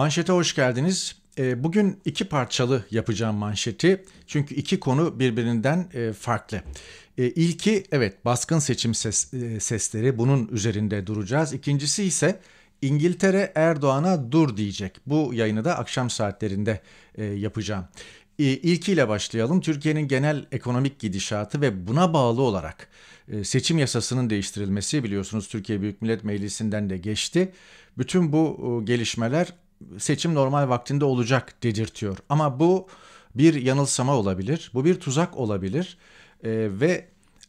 Manşete hoş geldiniz. Ee, bugün iki parçalı yapacağım manşeti çünkü iki konu birbirinden e, farklı. Ee, ilki evet baskın seçim ses, e, sesleri bunun üzerinde duracağız. İkincisi ise İngiltere Erdoğan'a dur diyecek. Bu yayını da akşam saatlerinde e, yapacağım. Ee, ilkiyle başlayalım. Türkiye'nin genel ekonomik gidişatı ve buna bağlı olarak seçim yasasının değiştirilmesi biliyorsunuz Türkiye Büyük Millet Meclisi'nden de geçti. Bütün bu gelişmeler seçim normal vaktinde olacak dedirtiyor. Ama bu bir yanılsama olabilir, bu bir tuzak olabilir e, ve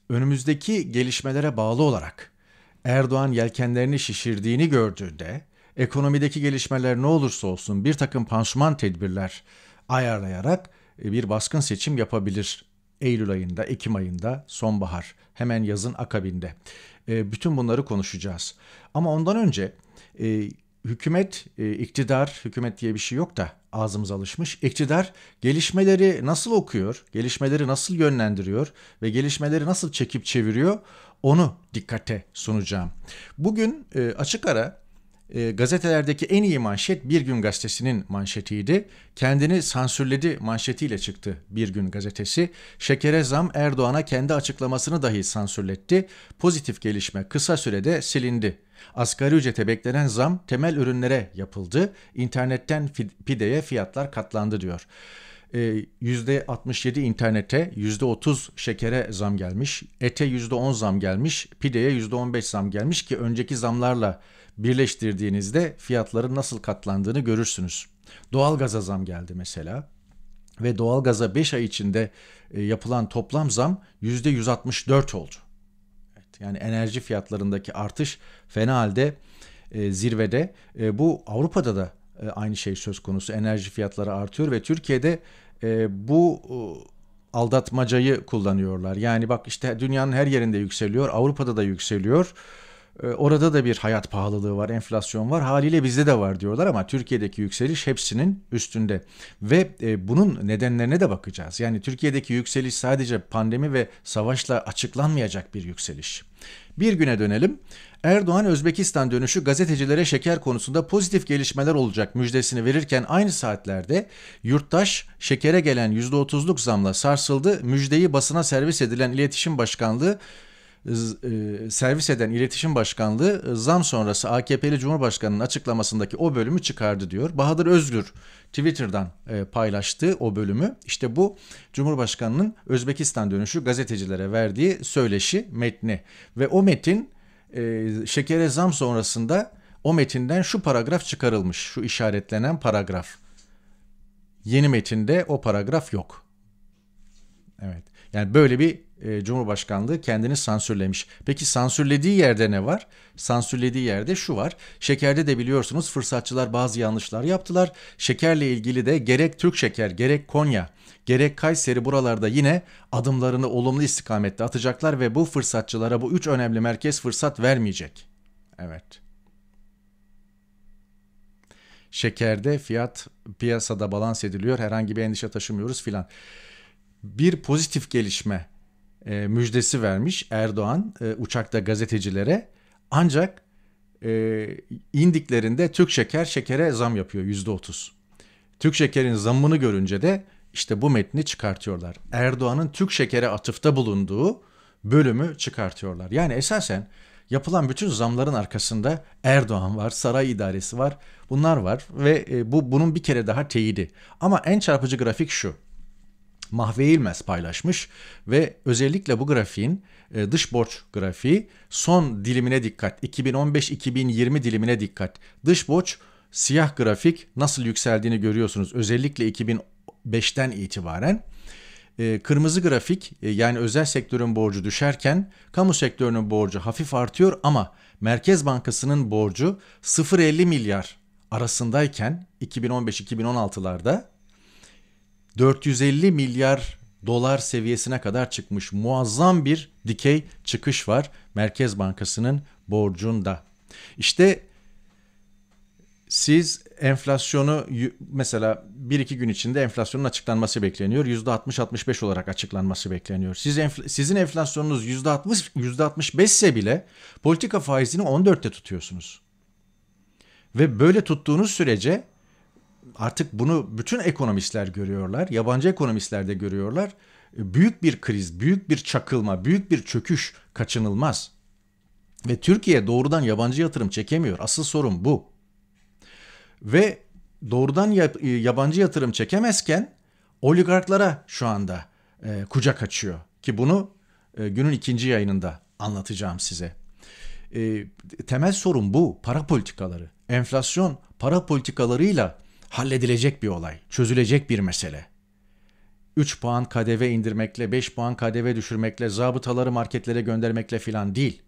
önümüzdeki gelişmelere bağlı olarak Erdoğan yelkenlerini şişirdiğini gördüğünde ekonomideki gelişmeler ne olursa olsun bir takım pansuman tedbirler ayarlayarak e, bir baskın seçim yapabilir Eylül ayında, Ekim ayında, sonbahar, hemen yazın akabinde. E, bütün bunları konuşacağız. Ama ondan önce e, hükümet, e, iktidar, hükümet diye bir şey yok da ağzımız alışmış. İktidar gelişmeleri nasıl okuyor, gelişmeleri nasıl yönlendiriyor ve gelişmeleri nasıl çekip çeviriyor onu dikkate sunacağım. Bugün e, açık ara e, gazetelerdeki en iyi manşet Bir Gün Gazetesi'nin manşetiydi. Kendini sansürledi manşetiyle çıktı Bir Gün Gazetesi. Şekere zam Erdoğan'a kendi açıklamasını dahi sansürletti. Pozitif gelişme kısa sürede silindi Asgari ücrete beklenen zam temel ürünlere yapıldı. İnternetten pideye fiyatlar katlandı diyor. %67 ee, internete, %30 şekere zam gelmiş, ete %10 zam gelmiş, pideye %15 zam gelmiş ki önceki zamlarla birleştirdiğinizde fiyatların nasıl katlandığını görürsünüz. Doğalgaza zam geldi mesela ve doğalgaza 5 ay içinde e, yapılan toplam zam %164 oldu. Yani enerji fiyatlarındaki artış fena halde e, zirvede. E, bu Avrupa'da da e, aynı şey söz konusu. Enerji fiyatları artıyor ve Türkiye'de e, bu e, aldatmacayı kullanıyorlar. Yani bak işte dünyanın her yerinde yükseliyor, Avrupa'da da yükseliyor. E, orada da bir hayat pahalılığı var, enflasyon var. Haliyle bizde de var diyorlar ama Türkiye'deki yükseliş hepsinin üstünde. Ve e, bunun nedenlerine de bakacağız. Yani Türkiye'deki yükseliş sadece pandemi ve savaşla açıklanmayacak bir yükseliş. Bir güne dönelim. Erdoğan Özbekistan dönüşü gazetecilere şeker konusunda pozitif gelişmeler olacak müjdesini verirken aynı saatlerde yurttaş şekere gelen %30'luk zamla sarsıldı. Müjdeyi basına servis edilen iletişim Başkanlığı e, servis eden iletişim başkanlığı e, zam sonrası AKP'li Cumhurbaşkanı'nın açıklamasındaki o bölümü çıkardı diyor. Bahadır Özgür Twitter'dan e, paylaştığı o bölümü işte bu Cumhurbaşkanı'nın Özbekistan dönüşü gazetecilere verdiği söyleşi metni ve o metin şekere zam sonrasında o metinden şu paragraf çıkarılmış şu işaretlenen paragraf. Yeni metinde o paragraf yok. Evet. Yani böyle bir e, Cumhurbaşkanlığı kendini sansürlemiş. Peki sansürlediği yerde ne var? Sansürlediği yerde şu var. Şekerde de biliyorsunuz fırsatçılar bazı yanlışlar yaptılar. Şekerle ilgili de gerek Türk Şeker gerek Konya gerek Kayseri buralarda yine adımlarını olumlu istikamette atacaklar ve bu fırsatçılara bu üç önemli merkez fırsat vermeyecek. Evet. Şekerde fiyat piyasada balans ediliyor. Herhangi bir endişe taşımıyoruz filan. Bir pozitif gelişme e, müjdesi vermiş Erdoğan e, uçakta gazetecilere. Ancak e, indiklerinde Türk şeker şekere zam yapıyor yüzde otuz. Türk şekerin zamını görünce de işte bu metni çıkartıyorlar. Erdoğan'ın Türk şekere atıfta bulunduğu bölümü çıkartıyorlar. Yani esasen yapılan bütün zamların arkasında Erdoğan var, saray idaresi var, bunlar var ve e, bu bunun bir kere daha teyidi. Ama en çarpıcı grafik şu. Mahve paylaşmış ve özellikle bu grafiğin e, dış borç grafiği son dilimine dikkat 2015-2020 dilimine dikkat dış borç siyah grafik nasıl yükseldiğini görüyorsunuz özellikle 2005'ten itibaren e, kırmızı grafik e, yani özel sektörün borcu düşerken kamu sektörünün borcu hafif artıyor ama Merkez Bankası'nın borcu 0.50 milyar arasındayken 2015-2016'larda 450 milyar dolar seviyesine kadar çıkmış muazzam bir dikey çıkış var Merkez Bankası'nın borcunda. İşte siz enflasyonu mesela 1-2 gün içinde enflasyonun açıklanması bekleniyor. %60-65 olarak açıklanması bekleniyor. Siz enf- sizin enflasyonunuz %60 %65 ise bile politika faizini 14'te tutuyorsunuz. Ve böyle tuttuğunuz sürece artık bunu bütün ekonomistler görüyorlar, yabancı ekonomistler de görüyorlar. E, büyük bir kriz, büyük bir çakılma, büyük bir çöküş kaçınılmaz. Ve Türkiye doğrudan yabancı yatırım çekemiyor. Asıl sorun bu. Ve doğrudan e, yabancı yatırım çekemezken oligarklara şu anda e, kucak açıyor. Ki bunu e, günün ikinci yayınında anlatacağım size. E, temel sorun bu. Para politikaları. Enflasyon para politikalarıyla Halledilecek bir olay, çözülecek bir mesele. 3 puan KDV indirmekle, 5 puan KDV düşürmekle, zabıtaları marketlere göndermekle filan değil.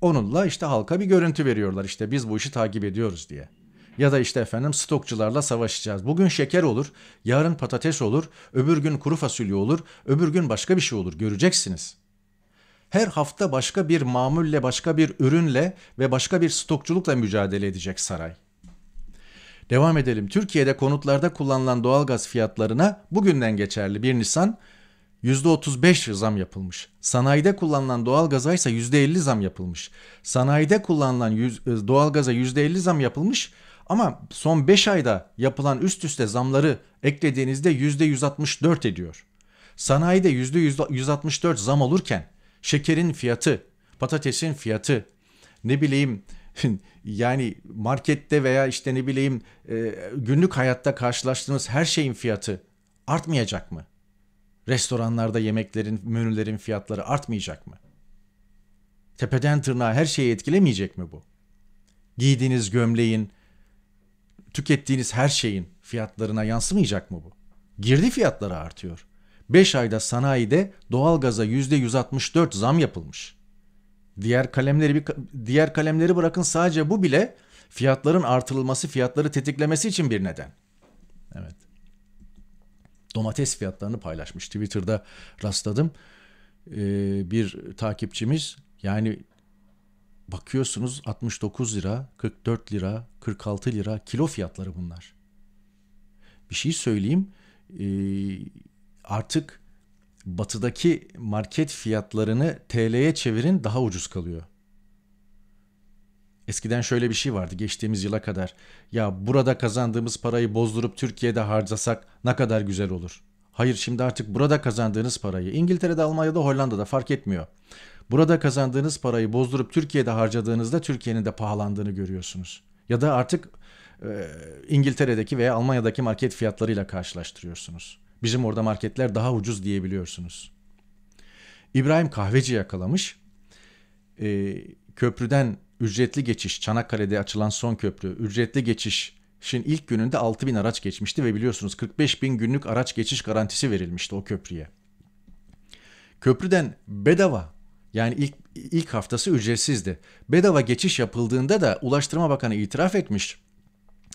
Onunla işte halka bir görüntü veriyorlar işte biz bu işi takip ediyoruz diye. Ya da işte efendim stokçularla savaşacağız. Bugün şeker olur, yarın patates olur, öbür gün kuru fasulye olur, öbür gün başka bir şey olur göreceksiniz. Her hafta başka bir mamulle, başka bir ürünle ve başka bir stokçulukla mücadele edecek saray. Devam edelim. Türkiye'de konutlarda kullanılan doğalgaz fiyatlarına bugünden geçerli 1 Nisan %35 zam yapılmış. Sanayide kullanılan doğalgaza ise %50 zam yapılmış. Sanayide kullanılan yüz, e, doğalgaza %50 zam yapılmış ama son 5 ayda yapılan üst üste zamları eklediğinizde %164 ediyor. Sanayide %164 zam olurken şekerin fiyatı, patatesin fiyatı, ne bileyim yani markette veya işte ne bileyim e, günlük hayatta karşılaştığınız her şeyin fiyatı artmayacak mı? Restoranlarda yemeklerin, menülerin fiyatları artmayacak mı? Tepeden tırnağa her şeyi etkilemeyecek mi bu? Giydiğiniz gömleğin, tükettiğiniz her şeyin fiyatlarına yansımayacak mı bu? Girdi fiyatları artıyor. 5 ayda sanayide doğalgaza %164 zam yapılmış. Diğer kalemleri bir diğer kalemleri bırakın sadece bu bile fiyatların artırılması, fiyatları tetiklemesi için bir neden. Evet. Domates fiyatlarını paylaşmış. Twitter'da rastladım. Ee, bir takipçimiz yani bakıyorsunuz 69 lira, 44 lira, 46 lira kilo fiyatları bunlar. Bir şey söyleyeyim. Ee, artık batıdaki market fiyatlarını TL'ye çevirin daha ucuz kalıyor. Eskiden şöyle bir şey vardı geçtiğimiz yıla kadar. Ya burada kazandığımız parayı bozdurup Türkiye'de harcasak ne kadar güzel olur. Hayır şimdi artık burada kazandığınız parayı İngiltere'de, Almanya'da, Hollanda'da fark etmiyor. Burada kazandığınız parayı bozdurup Türkiye'de harcadığınızda Türkiye'nin de pahalandığını görüyorsunuz. Ya da artık e, İngiltere'deki veya Almanya'daki market fiyatlarıyla karşılaştırıyorsunuz. Bizim orada marketler daha ucuz diyebiliyorsunuz. İbrahim kahveci yakalamış. E, köprüden ücretli geçiş, Çanakkale'de açılan son köprü, ücretli geçiş Şimdi ilk gününde 6 bin araç geçmişti ve biliyorsunuz 45 bin günlük araç geçiş garantisi verilmişti o köprüye. Köprüden bedava yani ilk, ilk haftası ücretsizdi. Bedava geçiş yapıldığında da Ulaştırma Bakanı itiraf etmiş.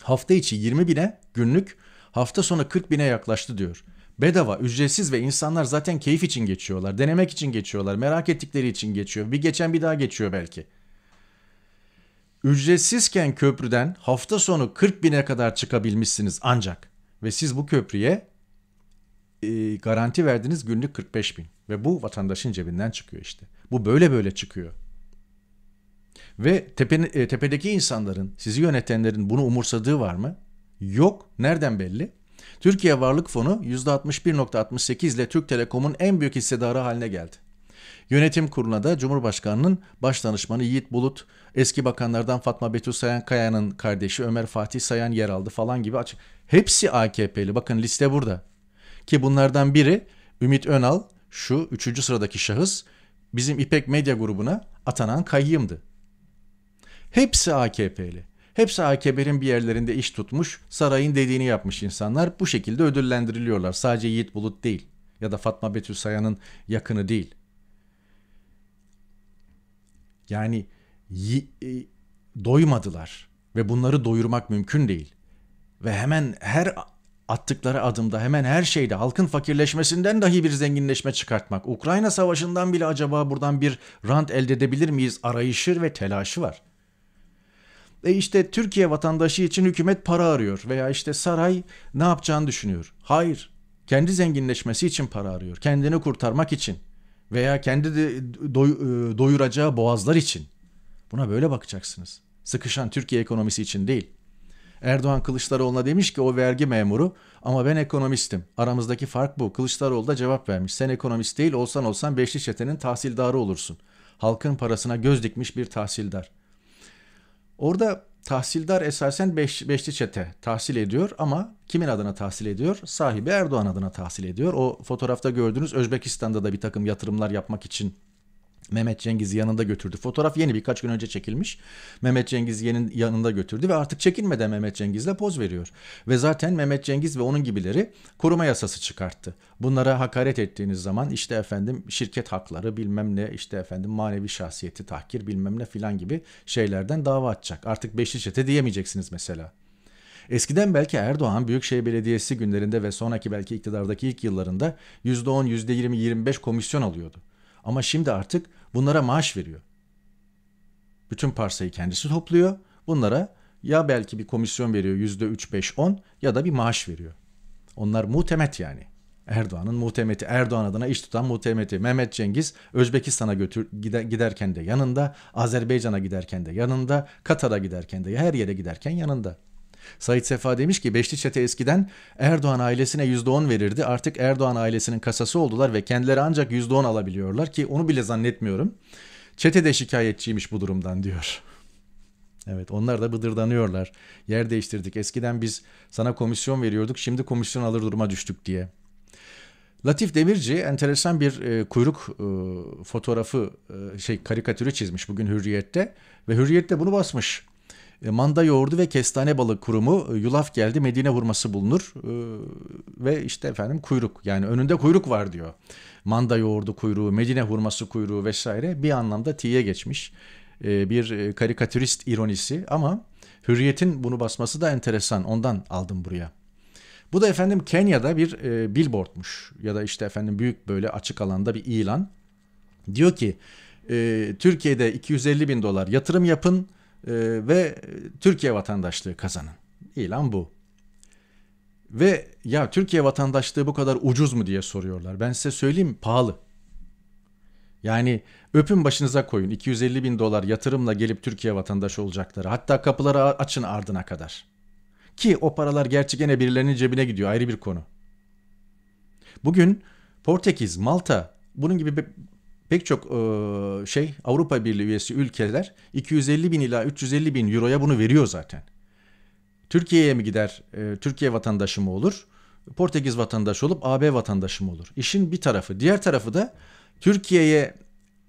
Hafta içi 20 bine günlük hafta sonu 40 bine yaklaştı diyor. Bedava, ücretsiz ve insanlar zaten keyif için geçiyorlar. Denemek için geçiyorlar. Merak ettikleri için geçiyor. Bir geçen bir daha geçiyor belki. Ücretsizken köprüden hafta sonu 40 bine kadar çıkabilmişsiniz ancak. Ve siz bu köprüye e, garanti verdiniz günlük 45 bin. Ve bu vatandaşın cebinden çıkıyor işte. Bu böyle böyle çıkıyor. Ve tepe, e, tepedeki insanların, sizi yönetenlerin bunu umursadığı var mı? Yok. Nereden belli? Türkiye Varlık Fonu %61.68 ile Türk Telekom'un en büyük hissedarı haline geldi. Yönetim kuruluna da Cumhurbaşkanı'nın başdanışmanı Yiğit Bulut, eski bakanlardan Fatma Betül Sayan Kaya'nın kardeşi Ömer Fatih Sayan yer aldı falan gibi açık. Hepsi AKP'li. Bakın liste burada. Ki bunlardan biri Ümit Önal, şu üçüncü sıradaki şahıs bizim İpek Medya grubuna atanan kayyımdı. Hepsi AKP'li. Hepsi AKP'nin bir yerlerinde iş tutmuş, sarayın dediğini yapmış insanlar bu şekilde ödüllendiriliyorlar. Sadece Yiğit Bulut değil ya da Fatma Betül Sayan'ın yakını değil. Yani e, doymadılar ve bunları doyurmak mümkün değil. Ve hemen her attıkları adımda hemen her şeyde halkın fakirleşmesinden dahi bir zenginleşme çıkartmak. Ukrayna savaşından bile acaba buradan bir rant elde edebilir miyiz arayışı ve telaşı var. E işte Türkiye vatandaşı için hükümet para arıyor veya işte saray ne yapacağını düşünüyor. Hayır. Kendi zenginleşmesi için para arıyor. Kendini kurtarmak için veya kendi de doy, e, doyuracağı boğazlar için. Buna böyle bakacaksınız. Sıkışan Türkiye ekonomisi için değil. Erdoğan Kılıçdaroğlu'na demiş ki o vergi memuru ama ben ekonomistim. Aramızdaki fark bu. Kılıçdaroğlu da cevap vermiş. Sen ekonomist değil olsan olsan beşli çetenin tahsildarı olursun. Halkın parasına göz dikmiş bir tahsildar. Orada tahsildar esasen beş, beşli çete tahsil ediyor ama kimin adına tahsil ediyor? Sahibi Erdoğan adına tahsil ediyor. O fotoğrafta gördüğünüz Özbekistan'da da bir takım yatırımlar yapmak için Mehmet Cengiz'i yanında götürdü. Fotoğraf yeni birkaç gün önce çekilmiş. Mehmet Cengiz yenin yanında götürdü ve artık çekinmeden Mehmet Cengiz'le poz veriyor. Ve zaten Mehmet Cengiz ve onun gibileri koruma yasası çıkarttı. Bunlara hakaret ettiğiniz zaman işte efendim şirket hakları bilmem ne işte efendim manevi şahsiyeti tahkir bilmem ne filan gibi şeylerden dava açacak. Artık beşli çete diyemeyeceksiniz mesela. Eskiden belki Erdoğan Büyükşehir Belediyesi günlerinde ve sonraki belki iktidardaki ilk yıllarında %10, %20, %25 komisyon alıyordu. Ama şimdi artık bunlara maaş veriyor. Bütün parsayı kendisi topluyor. Bunlara ya belki bir komisyon veriyor yüzde üç beş on ya da bir maaş veriyor. Onlar muhtemet yani. Erdoğan'ın muhtemeti, Erdoğan adına iş tutan muhtemeti Mehmet Cengiz Özbekistan'a götür, giderken de yanında, Azerbaycan'a giderken de yanında, Katar'a giderken de her yere giderken yanında. Sait Sefa demiş ki Beşli Çete eskiden Erdoğan ailesine %10 verirdi. Artık Erdoğan ailesinin kasası oldular ve kendileri ancak %10 alabiliyorlar ki onu bile zannetmiyorum. Çete de şikayetçiymiş bu durumdan diyor. Evet onlar da bıdırdanıyorlar. Yer değiştirdik. Eskiden biz sana komisyon veriyorduk şimdi komisyon alır duruma düştük diye. Latif Demirci enteresan bir e, kuyruk e, fotoğrafı e, şey karikatürü çizmiş bugün Hürriyet'te ve Hürriyet'te bunu basmış. E, manda Yoğurdu ve Kestane balık Kurumu e, yulaf geldi Medine hurması bulunur e, ve işte efendim kuyruk yani önünde kuyruk var diyor. Manda yoğurdu kuyruğu, Medine hurması kuyruğu vesaire bir anlamda T'ye geçmiş bir karikatürist ironisi ama hürriyetin bunu basması da enteresan ondan aldım buraya. Bu da efendim Kenya'da bir billboardmuş ya da işte efendim büyük böyle açık alanda bir ilan. Diyor ki Türkiye'de 250 bin dolar yatırım yapın ee, ve Türkiye vatandaşlığı kazanın. İlan bu. Ve ya Türkiye vatandaşlığı bu kadar ucuz mu diye soruyorlar. Ben size söyleyeyim pahalı. Yani öpün başınıza koyun 250 bin dolar yatırımla gelip Türkiye vatandaşı olacakları. Hatta kapıları açın ardına kadar. Ki o paralar gerçi gene birilerinin cebine gidiyor ayrı bir konu. Bugün Portekiz, Malta bunun gibi pek çok e, şey Avrupa Birliği üyesi ülkeler 250 bin ila 350 bin euroya bunu veriyor zaten. Türkiye'ye mi gider? E, Türkiye vatandaşı mı olur? Portekiz vatandaşı olup AB vatandaşı mı olur? İşin bir tarafı. Diğer tarafı da Türkiye'ye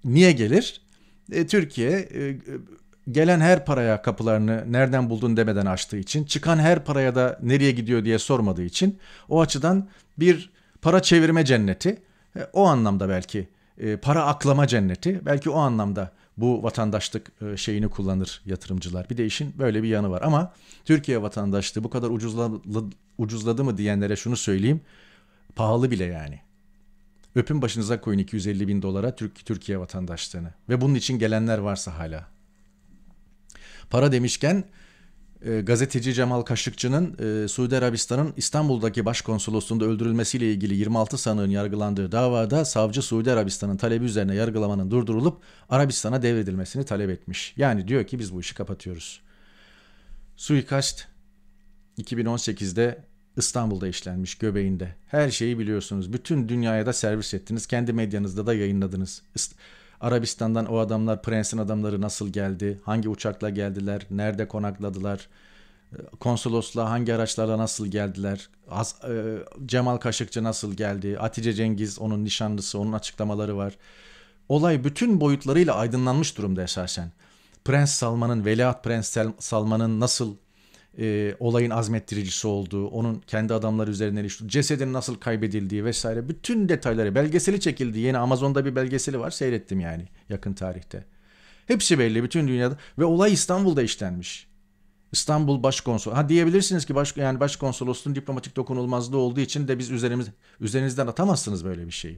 niye gelir? E, Türkiye e, gelen her paraya kapılarını nereden buldun demeden açtığı için, çıkan her paraya da nereye gidiyor diye sormadığı için o açıdan bir para çevirme cenneti. E, o anlamda belki e, para aklama cenneti. Belki o anlamda bu vatandaşlık e, şeyini kullanır yatırımcılar. Bir de işin böyle bir yanı var ama Türkiye vatandaşlığı bu kadar ucuzladı, ucuzladı mı diyenlere şunu söyleyeyim. Pahalı bile yani. Öpün başınıza koyun 250 bin dolara Türk, Türkiye vatandaşlığını. Ve bunun için gelenler varsa hala. Para demişken e, gazeteci Cemal Kaşıkçı'nın e, Suudi Arabistan'ın İstanbul'daki başkonsolosluğunda öldürülmesiyle ilgili 26 sanığın yargılandığı davada savcı Suudi Arabistan'ın talebi üzerine yargılamanın durdurulup Arabistan'a devredilmesini talep etmiş. Yani diyor ki biz bu işi kapatıyoruz. Suikast 2018'de İstanbul'da işlenmiş göbeğinde. Her şeyi biliyorsunuz. Bütün dünyaya da servis ettiniz. Kendi medyanızda da yayınladınız. İst- Arabistan'dan o adamlar, prensin adamları nasıl geldi? Hangi uçakla geldiler? Nerede konakladılar? E, Konsolosla hangi araçlarla nasıl geldiler? Az, e, Cemal Kaşıkçı nasıl geldi? Atice Cengiz onun nişanlısı, onun açıklamaları var. Olay bütün boyutlarıyla aydınlanmış durumda esasen. Prens Salman'ın, Veliaht Prens Salman'ın nasıl e, olayın azmettiricisi olduğu, onun kendi adamları üzerinden işte cesedin nasıl kaybedildiği vesaire bütün detayları belgeseli çekildi. Yeni Amazon'da bir belgeseli var seyrettim yani yakın tarihte. Hepsi belli bütün dünyada ve olay İstanbul'da işlenmiş. İstanbul Başkonsol. Ha diyebilirsiniz ki baş yani başkonsolosluğun diplomatik dokunulmazlığı olduğu için de biz üzerimiz üzerinizden atamazsınız böyle bir şeyi.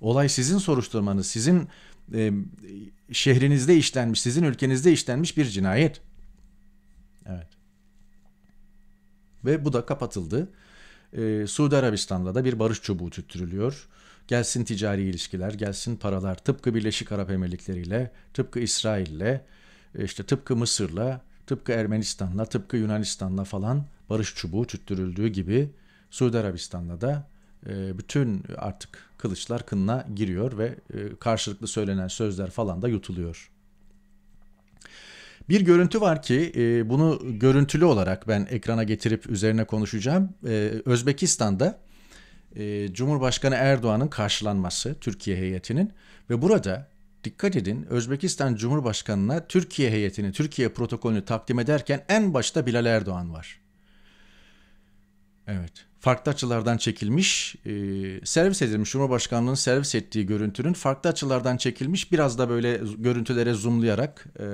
Olay sizin soruşturmanız, sizin e, şehrinizde işlenmiş, sizin ülkenizde işlenmiş bir cinayet. Evet ve bu da kapatıldı. Ee, Suudi Arabistan'da da bir barış çubuğu tüttürülüyor. Gelsin ticari ilişkiler, gelsin paralar tıpkı Birleşik Arap Emirlikleri ile, tıpkı İsrail ile, e, işte tıpkı Mısır'la, tıpkı Ermenistan'la, tıpkı Yunanistan'la falan barış çubuğu tüttürüldüğü gibi Suudi Arabistan'la da e, bütün artık kılıçlar kınına giriyor ve e, karşılıklı söylenen sözler falan da yutuluyor. Bir görüntü var ki e, bunu görüntülü olarak ben ekrana getirip üzerine konuşacağım. E, Özbekistan'da e, Cumhurbaşkanı Erdoğan'ın karşılanması Türkiye heyetinin ve burada dikkat edin Özbekistan Cumhurbaşkanı'na Türkiye heyetini, Türkiye protokolünü takdim ederken en başta Bilal Erdoğan var. Evet. Farklı açılardan çekilmiş, e, servis edilmiş Cumhurbaşkanlığı'nın servis ettiği görüntünün farklı açılardan çekilmiş biraz da böyle görüntülere zoomlayarak e,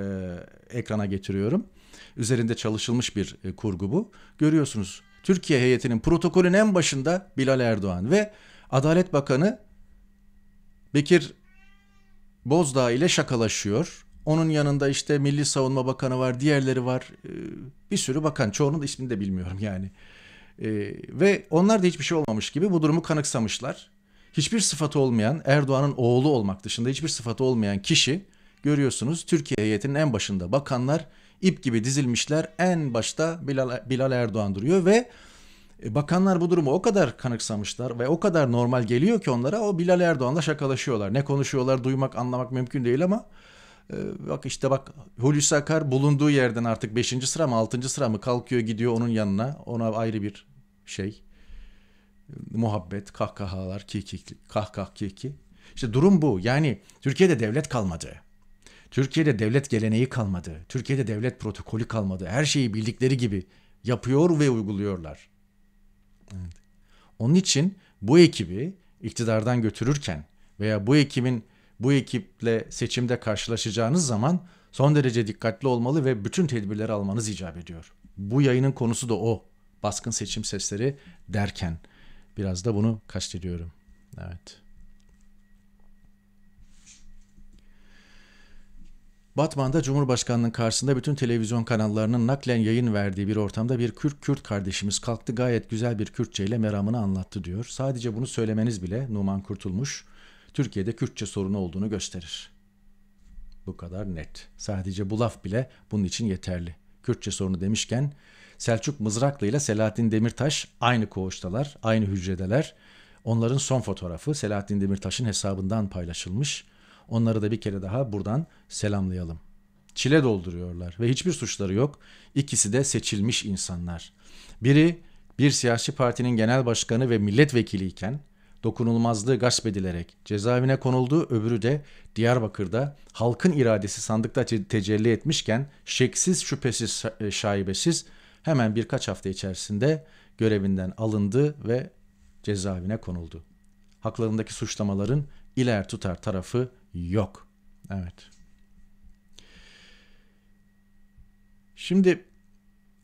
ekrana getiriyorum. Üzerinde çalışılmış bir e, kurgu bu. Görüyorsunuz Türkiye heyetinin protokolün en başında Bilal Erdoğan ve Adalet Bakanı Bekir Bozdağ ile şakalaşıyor. Onun yanında işte Milli Savunma Bakanı var, diğerleri var. E, bir sürü bakan. Çoğunun ismini de bilmiyorum yani. E, ve onlar da hiçbir şey olmamış gibi bu durumu kanıksamışlar. Hiçbir sıfatı olmayan Erdoğan'ın oğlu olmak dışında hiçbir sıfatı olmayan kişi görüyorsunuz Türkiye heyetinin en başında bakanlar ip gibi dizilmişler. En başta Bilal, Bilal Erdoğan duruyor ve e, bakanlar bu durumu o kadar kanıksamışlar ve o kadar normal geliyor ki onlara o Bilal Erdoğan'la şakalaşıyorlar. Ne konuşuyorlar duymak anlamak mümkün değil ama e, bak işte bak Hulusi Akar bulunduğu yerden artık 5. sıra mı 6. sıra mı kalkıyor gidiyor onun yanına ona ayrı bir şey muhabbet, kahkahalar, kiki, kahkah kiki. İşte durum bu. Yani Türkiye'de devlet kalmadı. Türkiye'de devlet geleneği kalmadı. Türkiye'de devlet protokolü kalmadı. Her şeyi bildikleri gibi yapıyor ve uyguluyorlar. Evet. Onun için bu ekibi iktidardan götürürken veya bu ekibin bu ekiple seçimde karşılaşacağınız zaman son derece dikkatli olmalı ve bütün tedbirleri almanız icap ediyor. Bu yayının konusu da o baskın seçim sesleri derken biraz da bunu kastediyorum. Evet. Batman'da Cumhurbaşkanının karşısında bütün televizyon kanallarının naklen yayın verdiği bir ortamda bir Kürt Kürt kardeşimiz kalktı gayet güzel bir Kürtçe ile meramını anlattı diyor. Sadece bunu söylemeniz bile Numan Kurtulmuş Türkiye'de Kürtçe sorunu olduğunu gösterir. Bu kadar net. Sadece bu laf bile bunun için yeterli. Kürtçe sorunu demişken Selçuk Mızraklı ile Selahattin Demirtaş aynı koğuştalar, aynı hücredeler. Onların son fotoğrafı Selahattin Demirtaş'ın hesabından paylaşılmış. Onları da bir kere daha buradan selamlayalım. Çile dolduruyorlar ve hiçbir suçları yok. İkisi de seçilmiş insanlar. Biri bir siyasi partinin genel başkanı ve milletvekiliyken dokunulmazlığı gasp edilerek cezaevine konuldu, öbürü de Diyarbakır'da halkın iradesi sandıkta tecelli etmişken şeksiz, şüphesiz, e, şaibesiz hemen birkaç hafta içerisinde görevinden alındı ve cezaevine konuldu. Haklarındaki suçlamaların iler tutar tarafı yok. Evet. Şimdi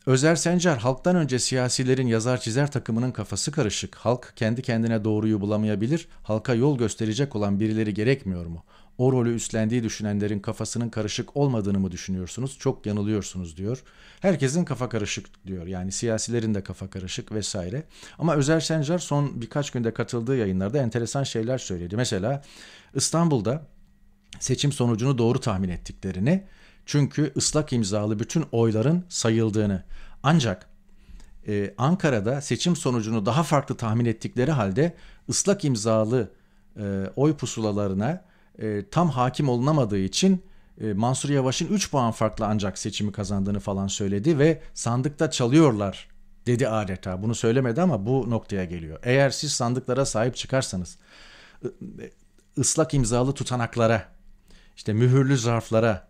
Özer Sencar halktan önce siyasilerin yazar çizer takımının kafası karışık. Halk kendi kendine doğruyu bulamayabilir. Halka yol gösterecek olan birileri gerekmiyor mu? O rolü üstlendiği düşünenlerin kafasının karışık olmadığını mı düşünüyorsunuz? Çok yanılıyorsunuz diyor. Herkesin kafa karışık diyor. Yani siyasilerin de kafa karışık vesaire. Ama Özer Sencar son birkaç günde katıldığı yayınlarda enteresan şeyler söyledi. Mesela İstanbul'da seçim sonucunu doğru tahmin ettiklerini çünkü ıslak imzalı bütün oyların sayıldığını. Ancak e, Ankara'da seçim sonucunu daha farklı tahmin ettikleri halde ıslak imzalı e, oy pusulalarına e, tam hakim olunamadığı için e, Mansur Yavaş'ın 3 puan farklı ancak seçimi kazandığını falan söyledi ve sandıkta çalıyorlar dedi adeta. Bunu söylemedi ama bu noktaya geliyor. Eğer siz sandıklara sahip çıkarsanız ıslak imzalı tutanaklara, işte mühürlü zarflara,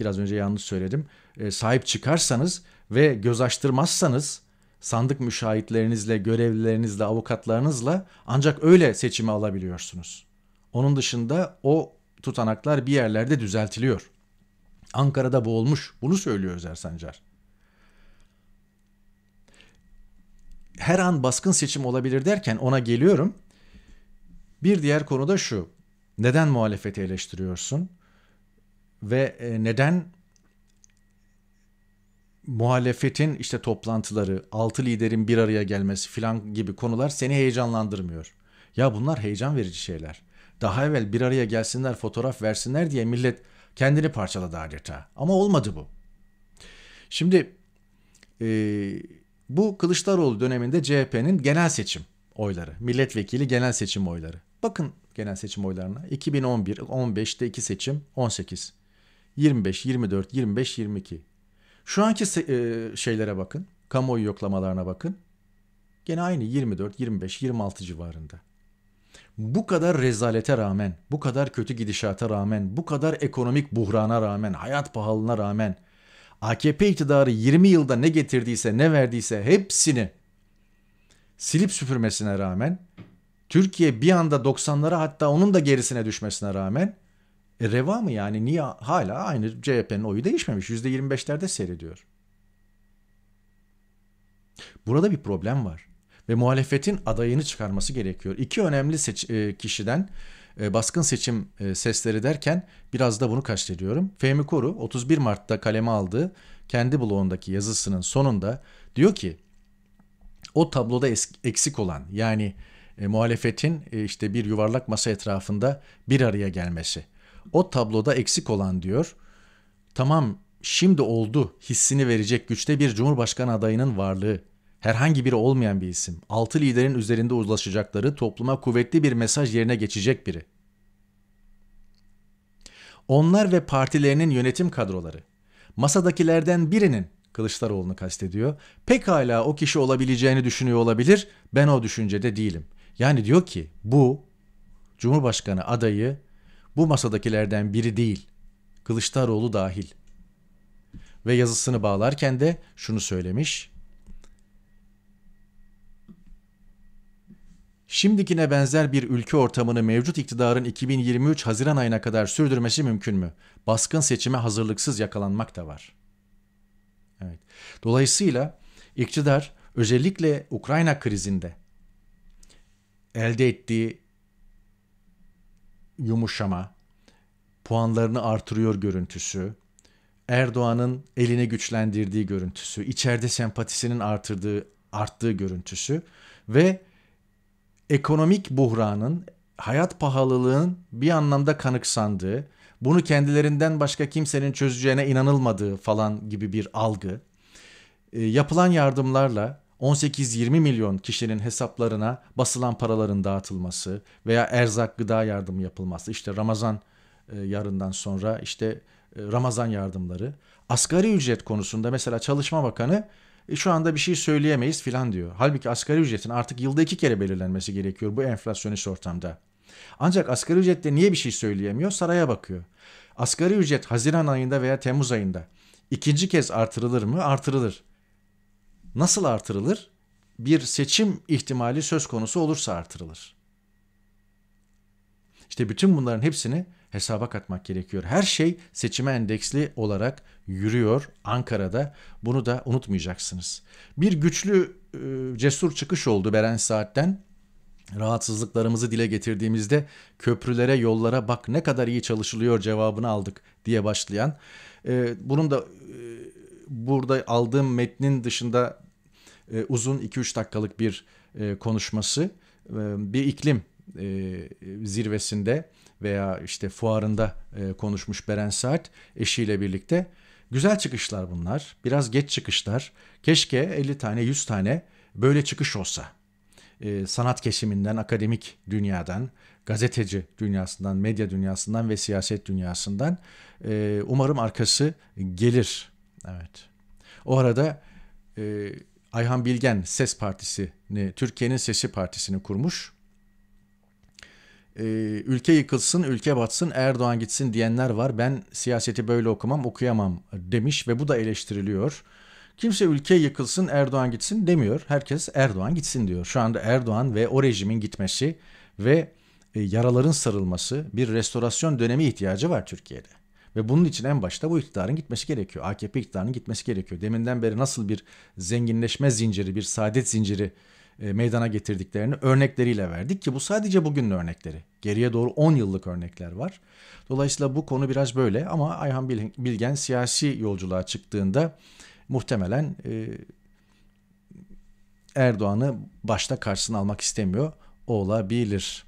biraz önce yanlış söyledim. E, sahip çıkarsanız ve göz açtırmazsanız sandık müşahitlerinizle, görevlilerinizle, avukatlarınızla ancak öyle seçimi alabiliyorsunuz. Onun dışında o tutanaklar bir yerlerde düzeltiliyor. Ankara'da boğulmuş. Bunu söylüyor Özer Sancar. Her an baskın seçim olabilir derken ona geliyorum. Bir diğer konu da şu. Neden muhalefeti eleştiriyorsun? ve e, neden muhalefetin işte toplantıları, altı liderin bir araya gelmesi filan gibi konular seni heyecanlandırmıyor. Ya bunlar heyecan verici şeyler. Daha evvel bir araya gelsinler, fotoğraf versinler diye millet kendini parçaladı adeta. Ama olmadı bu. Şimdi e, bu Kılıçdaroğlu döneminde CHP'nin genel seçim oyları, milletvekili genel seçim oyları. Bakın genel seçim oylarına. 2011, 15'te iki seçim, 18. 25, 24, 25, 22. Şu anki e, şeylere bakın. Kamuoyu yoklamalarına bakın. Gene aynı 24, 25, 26 civarında. Bu kadar rezalete rağmen, bu kadar kötü gidişata rağmen, bu kadar ekonomik buhrana rağmen, hayat pahalılığına rağmen AKP iktidarı 20 yılda ne getirdiyse, ne verdiyse hepsini silip süpürmesine rağmen Türkiye bir anda 90'lara hatta onun da gerisine düşmesine rağmen e reva mı yani? Niye hala aynı CHP'nin oyu değişmemiş? %25'lerde seyrediyor. Burada bir problem var. Ve muhalefetin adayını çıkarması gerekiyor. İki önemli e, kişiden e, baskın seçim e, sesleri derken biraz da bunu kastediyorum. Fehmi Koru 31 Mart'ta kaleme aldığı kendi blogundaki yazısının sonunda diyor ki o tabloda eksik olan yani e, muhalefetin e, işte bir yuvarlak masa etrafında bir araya gelmesi o tabloda eksik olan diyor. Tamam şimdi oldu hissini verecek güçte bir cumhurbaşkanı adayının varlığı. Herhangi biri olmayan bir isim. Altı liderin üzerinde uzlaşacakları topluma kuvvetli bir mesaj yerine geçecek biri. Onlar ve partilerinin yönetim kadroları. Masadakilerden birinin Kılıçdaroğlu'nu kastediyor. Pekala o kişi olabileceğini düşünüyor olabilir. Ben o düşüncede değilim. Yani diyor ki bu Cumhurbaşkanı adayı bu masadakilerden biri değil, Kılıçdaroğlu dahil. Ve yazısını bağlarken de şunu söylemiş. Şimdikine benzer bir ülke ortamını mevcut iktidarın 2023 Haziran ayına kadar sürdürmesi mümkün mü? Baskın seçime hazırlıksız yakalanmak da var. Evet. Dolayısıyla iktidar özellikle Ukrayna krizinde elde ettiği yumuşama, puanlarını artırıyor görüntüsü, Erdoğan'ın elini güçlendirdiği görüntüsü, içeride sempatisinin artırdığı, arttığı görüntüsü ve ekonomik buhranın, hayat pahalılığın bir anlamda kanıksandığı, bunu kendilerinden başka kimsenin çözeceğine inanılmadığı falan gibi bir algı. E, yapılan yardımlarla 18-20 milyon kişinin hesaplarına basılan paraların dağıtılması veya erzak gıda yardımı yapılması işte Ramazan e, yarından sonra işte e, Ramazan yardımları. Asgari ücret konusunda mesela Çalışma Bakanı e, şu anda bir şey söyleyemeyiz filan diyor. Halbuki asgari ücretin artık yılda iki kere belirlenmesi gerekiyor bu enflasyonist ortamda. Ancak asgari ücrette niye bir şey söyleyemiyor? Saraya bakıyor. Asgari ücret Haziran ayında veya Temmuz ayında ikinci kez artırılır mı? Artırılır nasıl artırılır? Bir seçim ihtimali söz konusu olursa artırılır. İşte bütün bunların hepsini hesaba katmak gerekiyor. Her şey seçime endeksli olarak yürüyor Ankara'da. Bunu da unutmayacaksınız. Bir güçlü e, cesur çıkış oldu Beren Saat'ten. Rahatsızlıklarımızı dile getirdiğimizde köprülere, yollara bak ne kadar iyi çalışılıyor cevabını aldık diye başlayan. E, bunun da e, burada aldığım metnin dışında e, uzun 2-3 dakikalık bir e, konuşması e, bir iklim e, zirvesinde veya işte fuarında e, konuşmuş Beren Saat eşiyle birlikte. Güzel çıkışlar bunlar. Biraz geç çıkışlar. Keşke 50 tane 100 tane böyle çıkış olsa. E, sanat kesiminden, akademik dünyadan, gazeteci dünyasından, medya dünyasından ve siyaset dünyasından. E, umarım arkası gelir. Evet. O arada e, Ayhan Bilgen Ses Partisi'ni, Türkiye'nin Sesi Partisi'ni kurmuş. Ee, ülke yıkılsın, ülke batsın, Erdoğan gitsin diyenler var. Ben siyaseti böyle okumam, okuyamam demiş ve bu da eleştiriliyor. Kimse ülke yıkılsın, Erdoğan gitsin demiyor. Herkes Erdoğan gitsin diyor. Şu anda Erdoğan ve o rejimin gitmesi ve e, yaraların sarılması bir restorasyon dönemi ihtiyacı var Türkiye'de. Ve bunun için en başta bu iktidarın gitmesi gerekiyor. AKP iktidarının gitmesi gerekiyor. Deminden beri nasıl bir zenginleşme zinciri, bir saadet zinciri e, meydana getirdiklerini örnekleriyle verdik ki bu sadece bugünün örnekleri. Geriye doğru 10 yıllık örnekler var. Dolayısıyla bu konu biraz böyle ama Ayhan Bilgen siyasi yolculuğa çıktığında muhtemelen e, Erdoğan'ı başta karşısına almak istemiyor olabilir.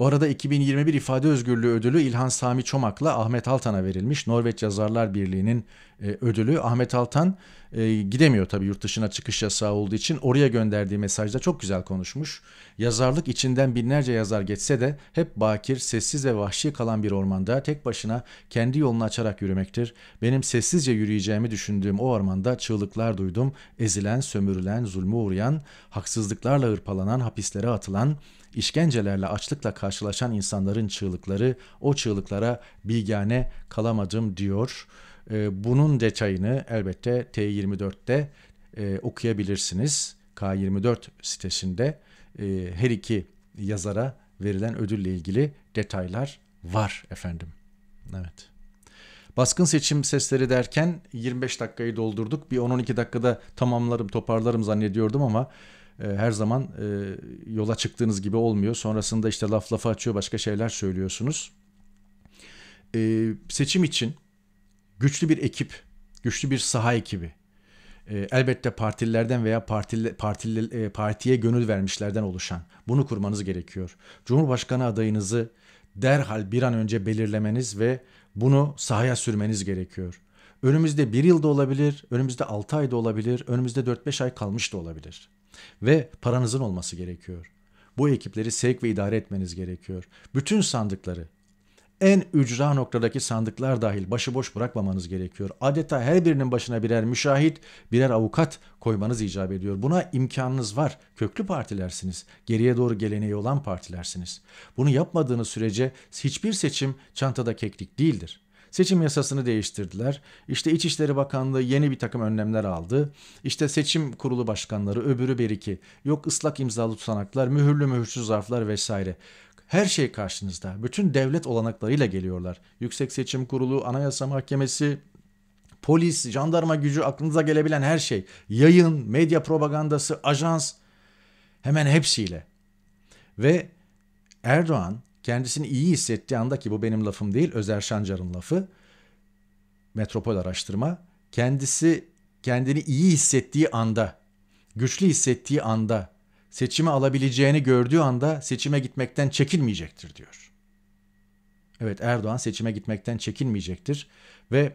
O arada 2021 İfade Özgürlüğü Ödülü İlhan Sami Çomak'la Ahmet Altan'a verilmiş. Norveç Yazarlar Birliği'nin e, ödülü. Ahmet Altan e, gidemiyor tabii yurt dışına çıkış yasağı olduğu için. Oraya gönderdiği mesajda çok güzel konuşmuş. Yazarlık içinden binlerce yazar geçse de hep bakir, sessiz ve vahşi kalan bir ormanda tek başına kendi yolunu açarak yürümektir. Benim sessizce yürüyeceğimi düşündüğüm o ormanda çığlıklar duydum. Ezilen, sömürülen, zulme uğrayan, haksızlıklarla hırpalanan, hapislere atılan, işkencelerle açlıkla karşılaşan insanların çığlıkları o çığlıklara bilgane kalamadım diyor. Ee, bunun detayını elbette T24'te e, okuyabilirsiniz. K24 sitesinde e, her iki yazara verilen ödülle ilgili detaylar var efendim. Evet. Baskın seçim sesleri derken 25 dakikayı doldurduk. Bir 10-12 dakikada tamamlarım toparlarım zannediyordum ama e, her zaman e, yola çıktığınız gibi olmuyor. Sonrasında işte laf lafa açıyor başka şeyler söylüyorsunuz. E, seçim için güçlü bir ekip, güçlü bir saha ekibi, elbette partililerden veya partili, partili, partiye gönül vermişlerden oluşan bunu kurmanız gerekiyor. Cumhurbaşkanı adayınızı derhal bir an önce belirlemeniz ve bunu sahaya sürmeniz gerekiyor. Önümüzde bir yılda olabilir, önümüzde 6 ayda olabilir, önümüzde 4-5 ay kalmış da olabilir. Ve paranızın olması gerekiyor. Bu ekipleri sevk ve idare etmeniz gerekiyor. Bütün sandıkları, en ücra noktadaki sandıklar dahil başıboş bırakmamanız gerekiyor. Adeta her birinin başına birer müşahit, birer avukat koymanız icap ediyor. Buna imkanınız var. Köklü partilersiniz. Geriye doğru geleneği olan partilersiniz. Bunu yapmadığınız sürece hiçbir seçim çantada keklik değildir. Seçim yasasını değiştirdiler. İşte İçişleri Bakanlığı yeni bir takım önlemler aldı. İşte seçim kurulu başkanları öbürü bir iki. Yok ıslak imzalı tutanaklar, mühürlü mühürsüz zarflar vesaire. Her şey karşınızda. Bütün devlet olanaklarıyla geliyorlar. Yüksek Seçim Kurulu, Anayasa Mahkemesi, polis, jandarma gücü, aklınıza gelebilen her şey. Yayın, medya propagandası, ajans hemen hepsiyle. Ve Erdoğan kendisini iyi hissettiği anda ki bu benim lafım değil Özer Şancar'ın lafı metropol araştırma kendisi kendini iyi hissettiği anda güçlü hissettiği anda seçimi alabileceğini gördüğü anda seçime gitmekten çekinmeyecektir diyor. Evet Erdoğan seçime gitmekten çekinmeyecektir ve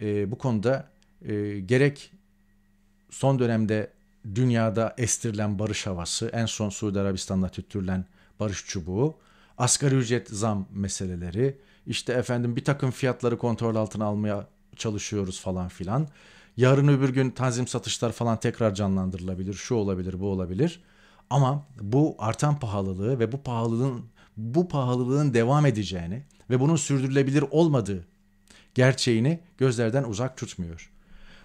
e, bu konuda e, gerek son dönemde dünyada estirilen barış havası, en son Suudi Arabistan'da tüttürülen barış çubuğu asgari ücret zam meseleleri, işte efendim bir takım fiyatları kontrol altına almaya çalışıyoruz falan filan. Yarın öbür gün tanzim satışlar falan tekrar canlandırılabilir, şu olabilir, bu olabilir. Ama bu artan pahalılığı ve bu pahalılığın bu pahalılığın devam edeceğini ve bunun sürdürülebilir olmadığı gerçeğini gözlerden uzak tutmuyor.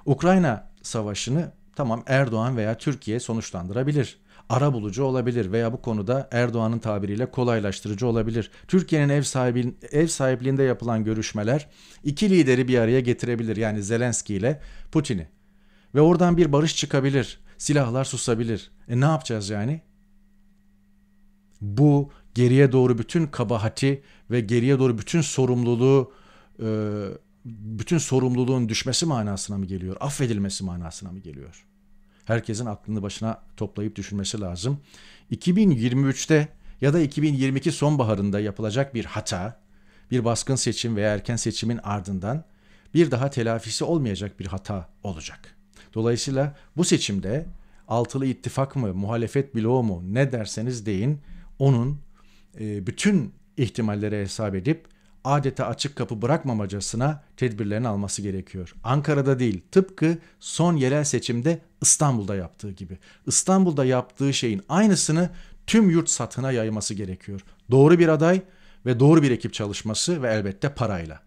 Ukrayna savaşını tamam Erdoğan veya Türkiye sonuçlandırabilir ara bulucu olabilir veya bu konuda Erdoğan'ın tabiriyle kolaylaştırıcı olabilir. Türkiye'nin ev, sahibi, ev sahipliğinde yapılan görüşmeler iki lideri bir araya getirebilir yani Zelenski ile Putin'i. Ve oradan bir barış çıkabilir, silahlar susabilir. E ne yapacağız yani? Bu geriye doğru bütün kabahati ve geriye doğru bütün sorumluluğu e, bütün sorumluluğun düşmesi manasına mı geliyor? Affedilmesi manasına mı geliyor? herkesin aklını başına toplayıp düşünmesi lazım. 2023'te ya da 2022 sonbaharında yapılacak bir hata, bir baskın seçim veya erken seçimin ardından bir daha telafisi olmayacak bir hata olacak. Dolayısıyla bu seçimde altılı ittifak mı, muhalefet bloğu mu ne derseniz deyin onun e, bütün ihtimallere hesap edip adeta açık kapı bırakmamacasına tedbirlerini alması gerekiyor. Ankara'da değil, tıpkı son yerel seçimde İstanbul'da yaptığı gibi. İstanbul'da yaptığı şeyin aynısını tüm yurt satına yayması gerekiyor. Doğru bir aday ve doğru bir ekip çalışması ve elbette parayla.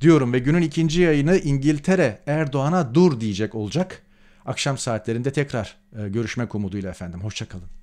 Diyorum ve günün ikinci yayını İngiltere Erdoğan'a dur diyecek olacak. Akşam saatlerinde tekrar e, görüşmek umuduyla efendim. Hoşçakalın.